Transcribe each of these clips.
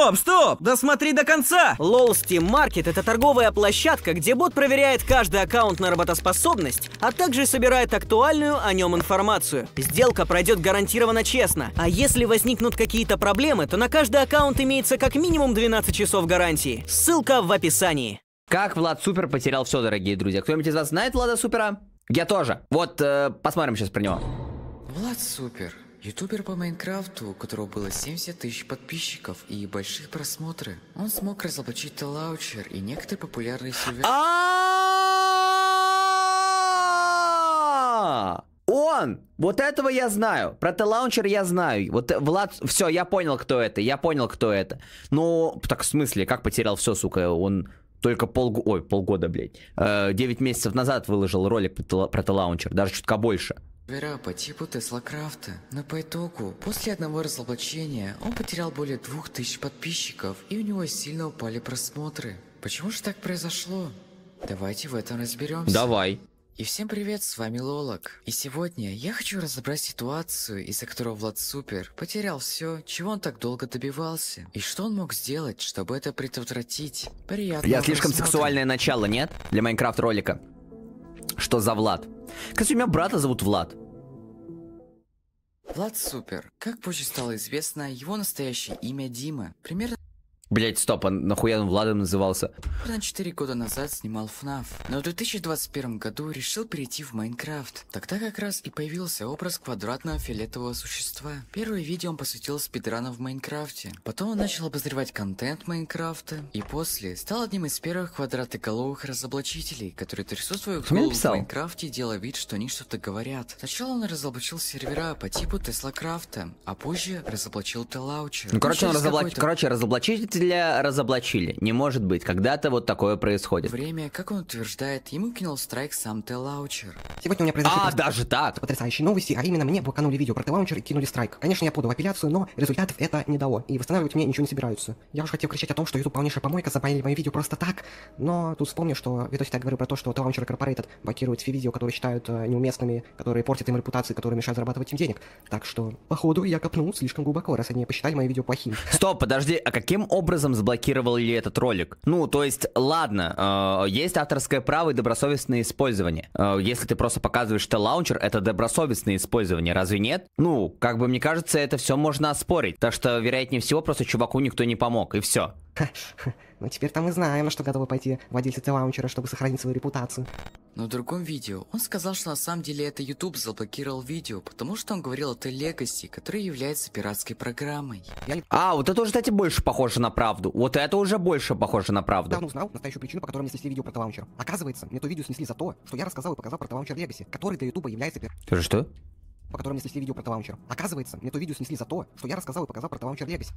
Стоп, стоп! Да до конца! LOL Steam Market — это торговая площадка, где бот проверяет каждый аккаунт на работоспособность, а также собирает актуальную о нем информацию. Сделка пройдет гарантированно честно, а если возникнут какие-то проблемы, то на каждый аккаунт имеется как минимум 12 часов гарантии. Ссылка в описании. Как Влад Супер потерял все, дорогие друзья? Кто-нибудь из вас знает Влада Супера? Я тоже. Вот, э, посмотрим сейчас про него. Влад Супер. Ютубер по Майнкрафту, у которого было 70 тысяч подписчиков и больших просмотры, он смог разоблачить Лаучер и некоторые популярные А! Он! Вот этого я знаю. Про Т-лаунчер я знаю. Вот э, Влад... Все, я понял, кто это. Я понял, кто это. Ну, так в смысле, как потерял все, сука? Он только полгода... Ой, полгода, блядь. Э, девять месяцев назад выложил ролик про Т-лаунчер. Даже чутка больше вера по типу Тесла Крафта. Но по итогу, после одного разоблачения, он потерял более двух тысяч подписчиков, и у него сильно упали просмотры. Почему же так произошло? Давайте в этом разберемся. Давай. И всем привет, с вами Лолок. И сегодня я хочу разобрать ситуацию, из-за которой Влад Супер потерял все, чего он так долго добивался, и что он мог сделать, чтобы это предотвратить. Приятно. Я слишком просмотра. сексуальное начало, нет? Для Майнкрафт ролика. Что за Влад? Кстати, у меня брата зовут Влад. Влад Супер. Как позже стало известно, его настоящее имя Дима. Примерно Блять, стоп, он нахуя он Владом назывался? Она 4 года назад снимал FNAF, но в 2021 году решил перейти в Майнкрафт. Тогда как раз и появился образ квадратного фиолетового существа. Первое видео он посвятил спидрану в Майнкрафте. Потом он начал обозревать контент Майнкрафта. И после стал одним из первых квадратоголовых разоблачителей, которые трясут свою голову в Майнкрафте, делая вид, что они что-то говорят. Сначала он разоблачил сервера по типу Тесла Крафта, а позже разоблачил Телауча. Ну, короче, он разоблач... короче, разоблачитель Мстителя разоблачили. Не может быть, когда-то вот такое происходит. Время, как он утверждает, ему кинул страйк сам Телаучер. Сегодня у меня произошли... А, даже так! Потрясающие новости, а именно мне блоканули видео про Телаучер и кинули страйк. Конечно, я подал апелляцию, но результатов это не дало. И восстанавливать мне ничего не собираются. Я уже хотел кричать о том, что YouTube полнейшая помойка, забанили мои видео просто так. Но тут вспомнил, что в видосе я говорю про то, что Телаучер Corporated блокирует все видео, которые считают э, неуместными, которые портят им репутацию, которые мешают зарабатывать им денег. Так что, походу, я копнул слишком глубоко, раз они посчитали мои видео плохими. Стоп, подожди, а каким образом образом заблокировал ли этот ролик. Ну, то есть, ладно, э, есть авторское право и добросовестное использование. Э, если ты просто показываешь, что лаунчер, это добросовестное использование, разве нет? Ну, как бы мне кажется, это все можно оспорить. Так что, вероятнее всего, просто чуваку никто не помог, и все. Но ну, теперь-то мы знаем, что готовы пойти владельцы лаунчера, чтобы сохранить свою репутацию. Но в другом видео он сказал, что на самом деле это YouTube заблокировал видео, потому что он говорил о той легаси, которая является пиратской программой. Я... А, вот это уже, кстати, больше похоже на правду. Вот это уже больше похоже на правду. Давно узнал настоящую причину, по которой мне снесли видео про лаунчер. Оказывается, мне то видео снесли за то, что я рассказал и показал про лаунчер легаси, который для YouTube является пир... Ты что? По которому мне снесли видео про лаунчер. Оказывается, мне то видео снесли за то, что я рассказал и показал про лаунчер легаси.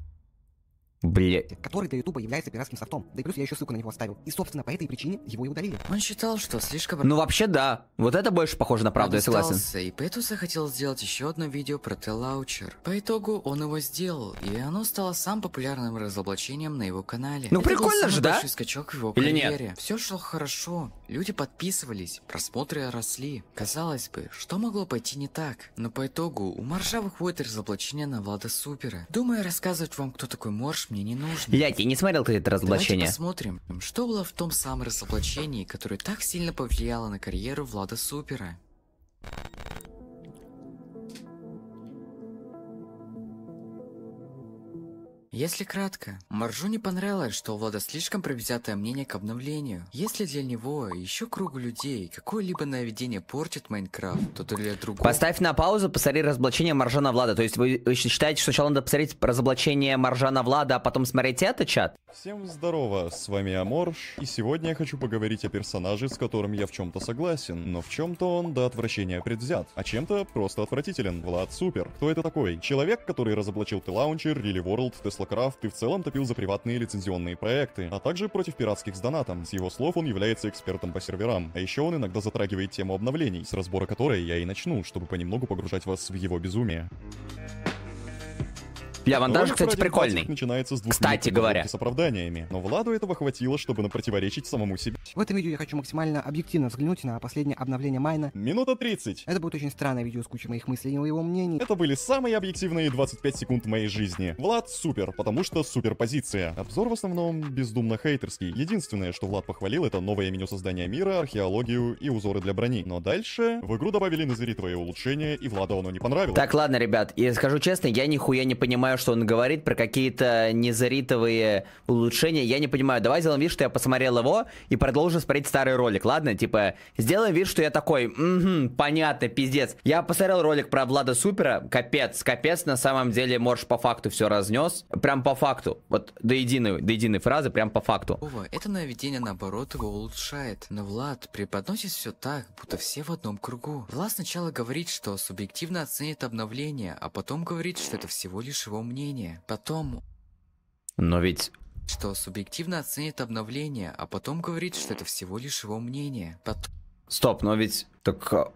Блять. Который для Ютуба является пиратским софтом. Да и плюс я еще ссылку на него оставил. И, собственно, по этой причине его и удалили. Он считал, что слишком... Ну, вообще, да. Вот это больше похоже на правду, я согласен. И Петус захотел сделать еще одно видео про Телаучер. По итогу он его сделал, и оно стало самым популярным разоблачением на его канале. Ну, это прикольно же, да? скачок в его Или карьере. нет? Все шло хорошо. Люди подписывались, просмотры росли. Казалось бы, что могло пойти не так? Но по итогу у Марша выходит разоблачение на Влада Супера. Думаю, рассказывать вам, кто такой Морж мне не нужно. Блять, я не смотрел это разоблачение. Давайте посмотрим, что было в том самом разоблачении, которое так сильно повлияло на карьеру Влада Супера. Если кратко, Маржу не понравилось, что у Влада слишком предвзятое мнение к обновлению. Если для него еще кругу людей какое-либо наведение портит Майнкрафт, то для другого... Поставь на паузу, посмотри разоблачение Маржана Влада. То есть вы, вы считаете, что сначала надо посмотреть разоблачение Маржана Влада, а потом смотреть это, чат? Всем здорово, с вами Аморж, и сегодня я хочу поговорить о персонаже, с которым я в чем-то согласен, но в чем-то он до отвращения предвзят, а чем-то просто отвратителен. Влад супер. Кто это такой? Человек, который разоблачил Т-лаунчер, Рили Ворлд, Тесла Крафт и в целом топил за приватные лицензионные проекты, а также против пиратских с донатом. С его слов он является экспертом по серверам. А еще он иногда затрагивает тему обновлений, с разбора которой я и начну, чтобы понемногу погружать вас в его безумие. Для Вандажа, кстати, прикольный. Начинается с двух Кстати говоря. С оправданиями, но Владу этого хватило, чтобы противоречить самому себе. В этом видео я хочу максимально объективно взглянуть на последнее обновление Майна. Минута 30. Это будет очень странное видео с кучей моих мыслей и его мнений. Это были самые объективные 25 секунд моей жизни. Влад супер, потому что супер позиция. Обзор в основном бездумно хейтерский. Единственное, что Влад похвалил, это новое меню создания мира, археологию и узоры для брони. Но дальше в игру добавили назови твои улучшения, и Владу оно не понравилось. Так, ладно, ребят, и скажу честно, я нихуя не понимаю, понимаю, что он говорит про какие-то незаритовые улучшения. Я не понимаю. Давай сделаем вид, что я посмотрел его и продолжу смотреть старый ролик. Ладно, типа, сделаем вид, что я такой, угу, понятно, пиздец. Я посмотрел ролик про Влада Супера. Капец, капец, на самом деле Морж по факту все разнес. Прям по факту. Вот до единой, до единой фразы, прям по факту. Это наведение, наоборот, его улучшает. Но Влад преподносит все так, будто все в одном кругу. Влад сначала говорит, что субъективно оценит обновление, а потом говорит, что это всего лишь его мнение, потом... Но ведь... Что субъективно оценит обновление, а потом говорит, что это всего лишь его мнение. Потом... Стоп, но ведь... Так а,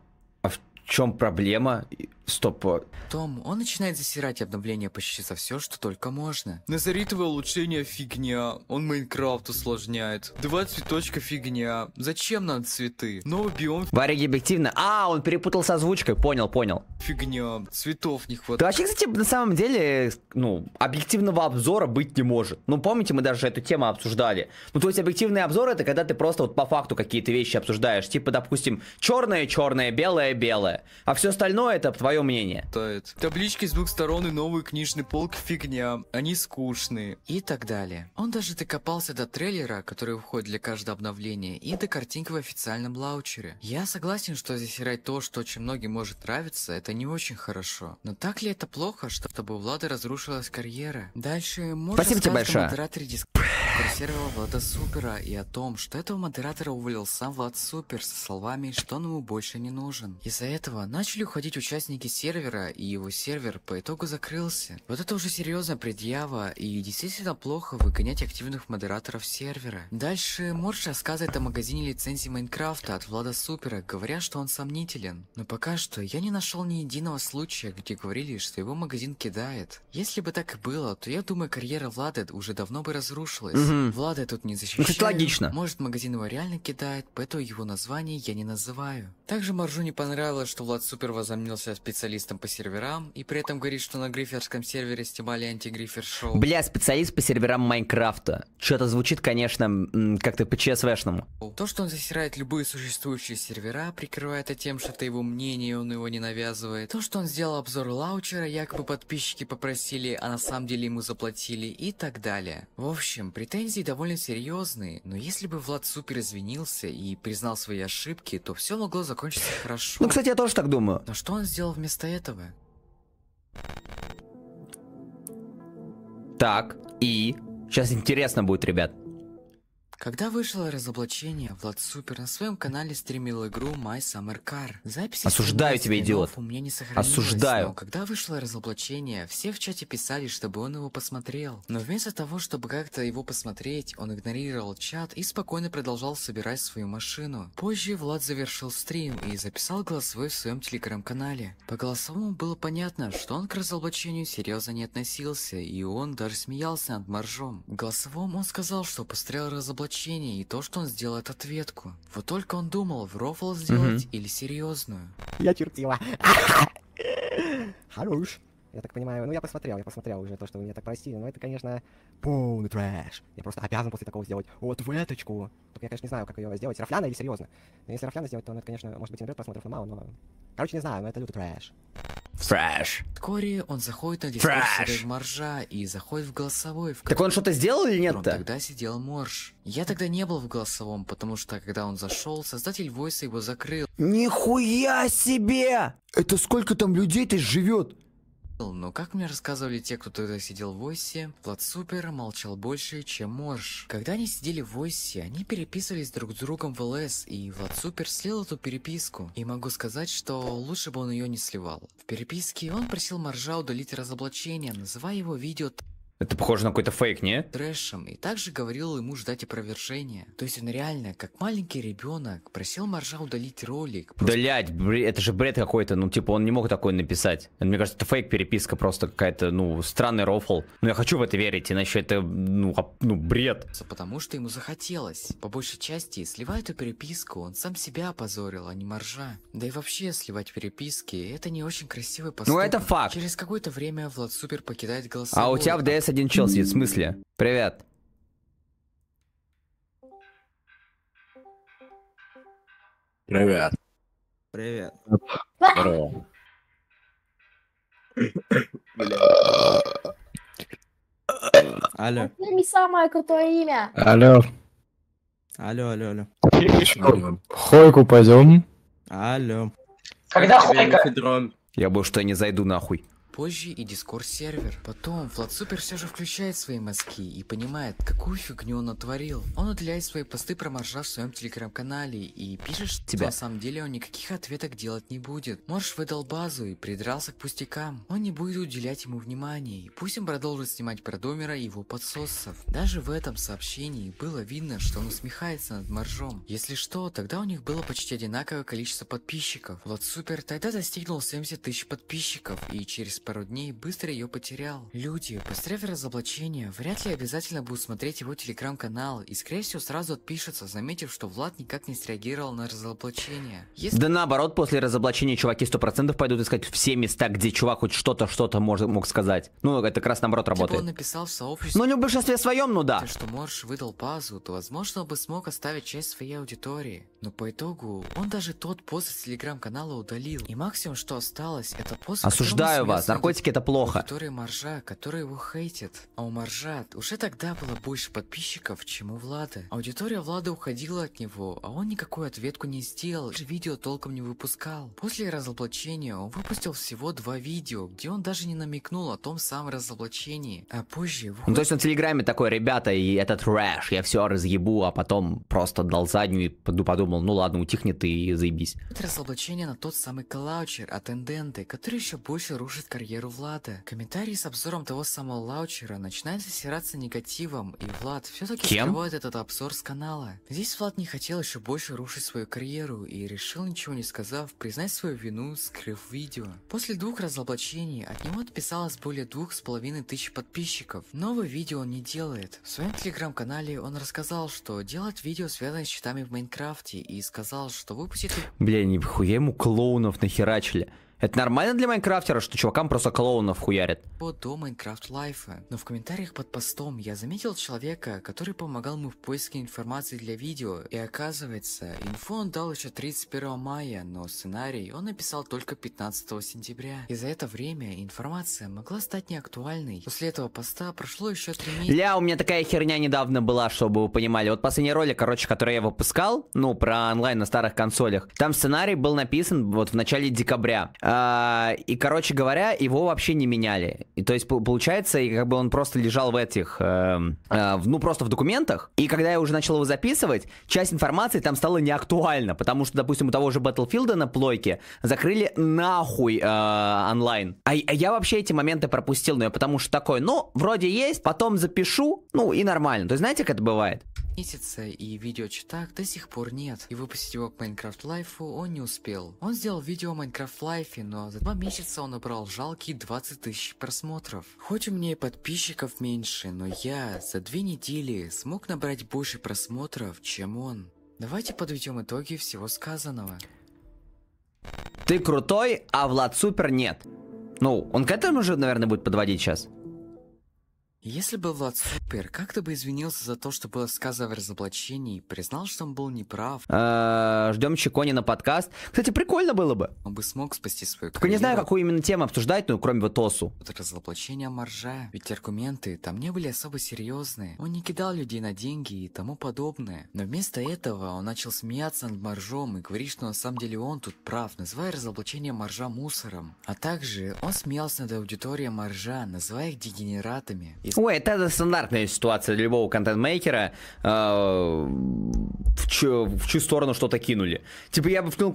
в чем проблема? Стоп. Том, он начинает засирать обновления почти за все, что только можно. Назаритовое улучшение фигня. Он Майнкрафт усложняет. Два цветочка фигня. Зачем нам цветы? Новый биом... Варик объективно. А, он перепутал с озвучкой. Понял, понял. Фигня. Цветов не хватает. Да вообще, кстати, на самом деле, ну, объективного обзора быть не может. Ну, помните, мы даже эту тему обсуждали. Ну, то есть, объективный обзор это когда ты просто вот по факту какие-то вещи обсуждаешь. Типа, допустим, черное, черное, белое, белое. А все остальное это твое мнение. Таблички с двух сторон и новый книжный полк фигня. Они скучные. И так далее. Он даже докопался до трейлера, который выходит для каждого обновления, и до картинки в официальном лаучере. Я согласен, что засирать то, что очень многим может нравиться, это не очень хорошо. Но так ли это плохо, чтобы у Влада разрушилась карьера? Дальше можно Спасибо тебе большое. Диск... Курсировал Влада Супера и о том, что этого модератора уволил сам Влад Супер со словами, что он ему больше не нужен. Из-за этого этого начали уходить участники сервера, и его сервер по итогу закрылся. Вот это уже серьезная предъява, и действительно плохо выгонять активных модераторов сервера. Дальше Морж рассказывает о магазине лицензии Майнкрафта от Влада Супера, говоря, что он сомнителен. Но пока что я не нашел ни единого случая, где говорили, что его магазин кидает. Если бы так и было, то я думаю, карьера Влада уже давно бы разрушилась. Угу. Влада тут не защищает. логично. Может, магазин его реально кидает, поэтому его название я не называю. Также Моржу не понравилось, что Влад Супер возомнился специалистом по серверам, и при этом говорит, что на гриферском сервере снимали антигрифер шоу. Бля, специалист по серверам Майнкрафта. Что-то звучит, конечно, как-то по ЧСВшному. То, что он засирает любые существующие сервера, прикрывая это тем, что это его мнение, и он его не навязывает. То, что он сделал обзор лаучера, якобы подписчики попросили, а на самом деле ему заплатили, и так далее. В общем, претензии довольно серьезные, но если бы Влад Супер извинился и признал свои ошибки, то все могло закончиться хорошо. Ну, кстати, тоже так думаю. Но что он сделал вместо этого? Так, и... Сейчас интересно будет, ребят. Когда вышло разоблачение, Влад Супер на своем канале стримил игру My Summer Car. Записи Осуждаю тебя, идиот. У меня не сохранилось. Осуждаю. Но когда вышло разоблачение, все в чате писали, чтобы он его посмотрел. Но вместо того, чтобы как-то его посмотреть, он игнорировал чат и спокойно продолжал собирать свою машину. Позже Влад завершил стрим и записал голосовой в своем телеграм-канале. По голосовому было понятно, что он к разоблачению серьезно не относился, и он даже смеялся над моржом. В голосовом он сказал, что построил разоблачение разоблачение и то, что он сделает ответку. Вот только он думал, в рофл сделать угу. или серьезную. Я чертила. Хорош. Я так понимаю, ну я посмотрел, я посмотрел уже то, что вы меня так простили, но это, конечно, полный трэш. Я просто обязан после такого сделать ответочку. Только я, конечно, не знаю, как ее сделать, рафляно или серьезно. Но если рафляно сделать, то, ну, это, конечно, может быть, иногда просмотров, но мало, но... Короче, не знаю, но это лютый трэш. Фрэш. Вскоре он заходит на дискуссию Моржа и заходит в голосовой. В... Так он что-то сделал или нет-то? тогда сидел Морж. Я тогда не был в голосовом, потому что когда он зашел, создатель Войса его закрыл. Нихуя себе! Это сколько там людей-то живет? Но как мне рассказывали те, кто тогда сидел в Войсе, Супер молчал больше, чем Морж. Когда они сидели в Войсе, они переписывались друг с другом в ЛС, и Влад Супер слил эту переписку. И могу сказать, что лучше бы он ее не сливал. В переписке он просил Моржа удалить разоблачение, называя его видео это похоже на какой-то фейк, не? Трэшем. И также говорил ему ждать опровержения. То есть он реально, как маленький ребенок, просил Маржа удалить ролик. Просто... Блять, это же бред какой-то. Ну, типа, он не мог такой написать. Мне кажется, это фейк-переписка просто какая-то, ну, странный рофл. Но ну, я хочу в это верить, иначе это, ну, ну бред. Потому что ему захотелось. По большей части, сливая эту переписку, он сам себя опозорил, а не Маржа. Да и вообще, сливать переписки, это не очень красивый поступок. Ну, это факт. Через какое-то время Влад Супер покидает голосовой. А у тебя в ДС нас один чел сидит, в смысле? Привет. Привет. Привет. Здорово. Алло. Дай мне самое крутое имя. Алло. Алло, алло, алло. Хойку пойдем. Алло. Когда хойка? Я больше что не зайду нахуй позже и Discord-сервер. Потом Флатсупер все же включает свои мозги и понимает, какую фигню он натворил. Он удаляет свои посты про моржа в своем телеграм-канале и пишет, что Тебя. на самом деле он никаких ответок делать не будет. Морж выдал базу и придрался к пустякам. Он не будет уделять ему внимания, и пусть он продолжит снимать про Домера и его подсосов. Даже в этом сообщении было видно, что он усмехается над моржом. Если что, тогда у них было почти одинаковое количество подписчиков. Владсупер тогда достигнул 70 тысяч подписчиков, и через пару дней быстро ее потерял. Люди, поставив разоблачение, вряд ли обязательно будут смотреть его телеграм-канал и, скорее всего, сразу отпишутся, заметив, что Влад никак не среагировал на разоблачение. Если... Да наоборот, после разоблачения чуваки 100% пойдут искать все места, где чувак хоть что-то, что-то мог сказать. Ну, это как раз наоборот работает. Типа он написал в сообществе... Ну, не в большинстве своем, ну да. То, что Морш выдал пазу, то, возможно, он бы смог оставить часть своей аудитории. Но по итогу, он даже тот пост с телеграм-канала удалил. И максимум, что осталось, это пост... Осуждаю вас, наркотики это плохо. аудитория Маржа, который его хейтит. А у Маржа уже тогда было больше подписчиков, чем у Влада. Аудитория Влада уходила от него, а он никакую ответку не сделал, даже видео толком не выпускал. После разоблачения он выпустил всего два видео, где он даже не намекнул о том самом разоблачении. А позже... Выходит... Ну то есть на Телеграме такой, ребята, и этот трэш, я все разъебу, а потом просто дал заднюю и подумал, ну ладно, утихнет и заебись. Это разоблачение на тот самый Клаучер от а Энденты, который еще больше рушит карьеру карьеру Влада. Комментарии с обзором того самого лаучера начинают засираться негативом, и Влад все-таки скрывает этот обзор с канала. Здесь Влад не хотел еще больше рушить свою карьеру и решил, ничего не сказав, признать свою вину, скрыв видео. После двух разоблачений от него отписалось более двух с половиной тысяч подписчиков. Новое видео он не делает. В своем телеграм-канале он рассказал, что делает видео, связанное с читами в Майнкрафте, и сказал, что выпустит... Бля, нихуя ему клоунов нахерачили. Это нормально для Майнкрафтера, что чувакам просто клоунов хуярят? Вот до Майнкрафт Лайфа. Но в комментариях под постом я заметил человека, который помогал мне в поиске информации для видео. И оказывается, инфу он дал еще 31 мая, но сценарий он написал только 15 сентября. И за это время информация могла стать неактуальной. После этого поста прошло еще 3 месяца. Ля, у меня такая херня недавно была, чтобы вы понимали. Вот последний ролик, короче, который я выпускал, ну, про онлайн на старых консолях. Там сценарий был написан вот в начале декабря. А, и, короче говоря, его вообще не меняли. И, то есть, получается, и как бы он просто лежал в этих, эм, э, ну, просто в документах. И когда я уже начал его записывать, часть информации там стала неактуальна, потому что, допустим, у того же Battlefield на плойке закрыли нахуй э, онлайн. А, а я вообще эти моменты пропустил, но я потому что такой, ну, вроде есть, потом запишу, ну, и нормально. То есть, знаете, как это бывает? месяца, и видеочитак до сих пор нет, и выпустить его к Minecraft Life он не успел. Он сделал видео о Minecraft Life, но за два месяца он набрал жалкие 20 тысяч просмотров. Хоть у меня и подписчиков меньше, но я за две недели смог набрать больше просмотров, чем он. Давайте подведем итоги всего сказанного. Ты крутой, а Влад Супер нет. Ну, он к этому уже, наверное, будет подводить сейчас. Если бы Влад Супер как-то бы извинился за то, что было сказано в разоблачении, признал, что он был неправ. А, Ждем Чикони на подкаст. Кстати, прикольно было бы. Он бы смог спасти свою Только не знаю, какую именно тему обсуждать, ну, кроме вот Тосу. Разоблачение Маржа. Ведь аргументы там не были особо серьезные. Он не кидал людей на деньги и тому подобное. Но вместо этого он начал смеяться над Маржом и говорить, что на самом деле он тут прав, называя разоблачение Маржа мусором. А также он смеялся над аудиторией Маржа, называя их дегенератами. И Ой, это стандартная ситуация для любого контент-мейкера. Э, в, чью, в чью сторону что-то кинули. Типа я бы вкинул,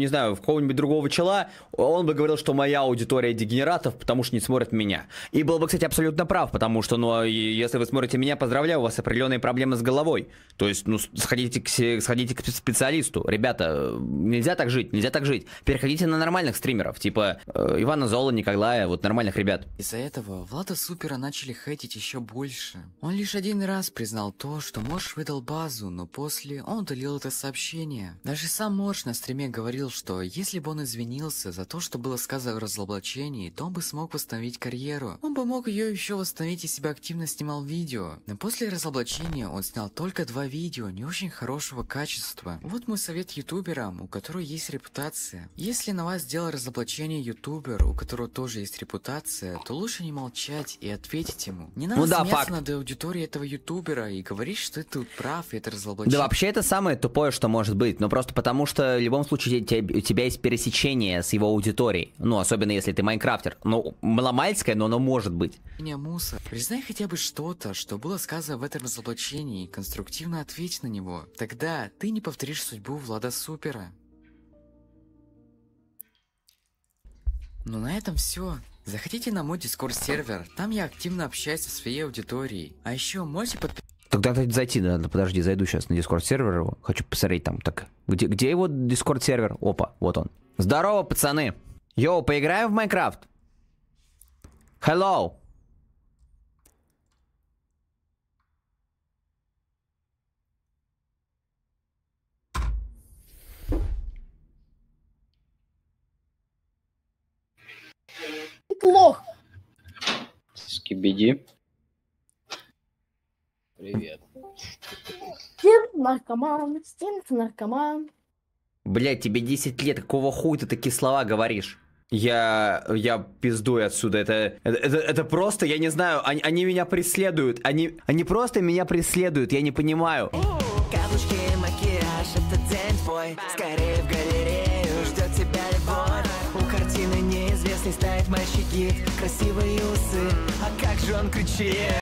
не знаю, в кого-нибудь другого чела, он бы говорил, что моя аудитория дегенератов, потому что не смотрят меня. И был бы, кстати, абсолютно прав, потому что, ну, а если вы смотрите меня, поздравляю, у вас определенные проблемы с головой. То есть, ну, сходите к, сходите к специалисту. Ребята, нельзя так жить, нельзя так жить. Переходите на нормальных стримеров, типа э, Ивана Зола, Николая, вот нормальных ребят. Из-за этого Влада Супера начали хейтить хейтить еще больше. Он лишь один раз признал то, что Морш выдал базу, но после он удалил это сообщение. Даже сам Морш на стриме говорил, что если бы он извинился за то, что было сказано в разоблачении, то он бы смог восстановить карьеру. Он бы мог ее еще восстановить, и себя активно снимал видео. Но после разоблачения он снял только два видео не очень хорошего качества. Вот мой совет ютуберам, у которых есть репутация. Если на вас сделал разоблачение ютубер, у которого тоже есть репутация, то лучше не молчать и ответить ему. Не ну надо ну, да, смеяться факт. над аудиторией этого ютубера и говорить, что это прав, и это разоблачение. Да вообще это самое тупое, что может быть. Но просто потому, что в любом случае у тебя, у тебя есть пересечение с его аудиторией. Ну, особенно если ты майнкрафтер. Ну, маломальское, но оно может быть. Не, Муса, признай хотя бы что-то, что было сказано в этом разоблачении, и конструктивно ответь на него. Тогда ты не повторишь судьбу Влада Супера. Ну на этом все. Заходите на мой дискорд сервер, там я активно общаюсь со своей аудиторией. А еще можете подписаться. Тогда зайти надо, подожди, зайду сейчас на дискорд сервер его. Хочу посмотреть там, так, где, где его дискорд сервер? Опа, вот он. Здорово, пацаны! Йоу, поиграем в Майнкрафт? Hello! Ты плох. Скибиди. Привет. Стин наркоман, стин наркоман. Блять, тебе 10 лет, какого хуя ты такие слова говоришь? Я, я пиздую отсюда. Это, это, это просто, я не знаю, они, они меня преследуют. Они, они просто меня преследуют, я не понимаю. Каблучки, макияж, это день твой. Скорее песней ставит мальчик Красивые усы, а как же он кричит